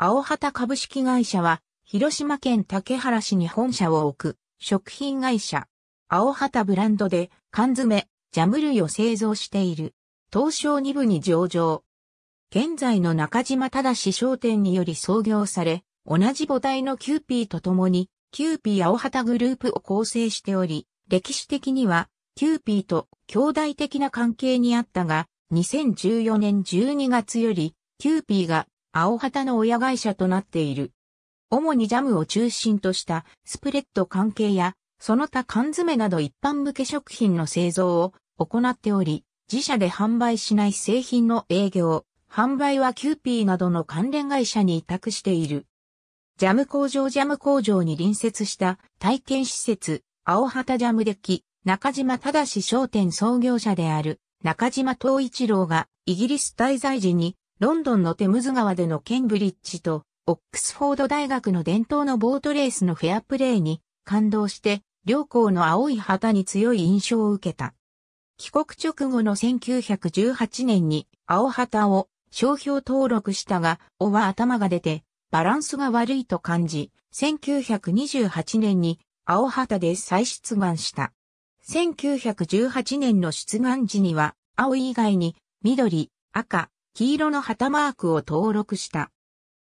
青旗株式会社は、広島県竹原市に本社を置く、食品会社。青旗ブランドで、缶詰、ジャム類を製造している。東証2部に上場。現在の中島正商店により創業され、同じ母体のキューピーと共に、キューピー青旗グループを構成しており、歴史的には、キューピーと兄弟的な関係にあったが、2014年12月より、キューピーが青旗の親会社となっている。主にジャムを中心としたスプレッド関係や、その他缶詰など一般向け食品の製造を行っており、自社で販売しない製品の営業、販売はキューピーなどの関連会社に委託している。ジャム工場ジャム工場に隣接した体験施設、青旗ジャムデッキ、中島正商店創業者である中島東一郎がイギリス滞在時にロンドンのテムズ川でのケンブリッジと、オックスフォード大学の伝統のボートレースのフェアプレーに感動して、両校の青い旗に強い印象を受けた。帰国直後の1918年に青旗を商標登録したが、尾は頭が出て、バランスが悪いと感じ、1928年に青旗で再出願した。1918年の出願時には、青以外に緑、赤、黄色の旗マークを登録した。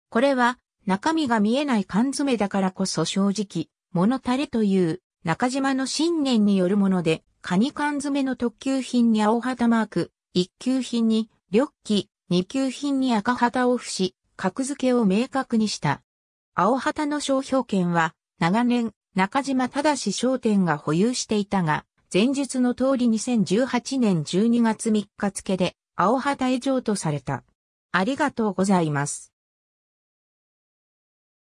これは中身が見えない缶詰だからこそ正直、物垂れという中島の信念によるもので、カニ缶詰の特級品に青旗マーク、一級品に緑旗、二級品に赤旗を付し、格付けを明確にした。青旗の商標権は、長年、中島正商店が保有していたが、前述の通り2018年12月3日付で、青旗へ譲とされた。ありがとうございます。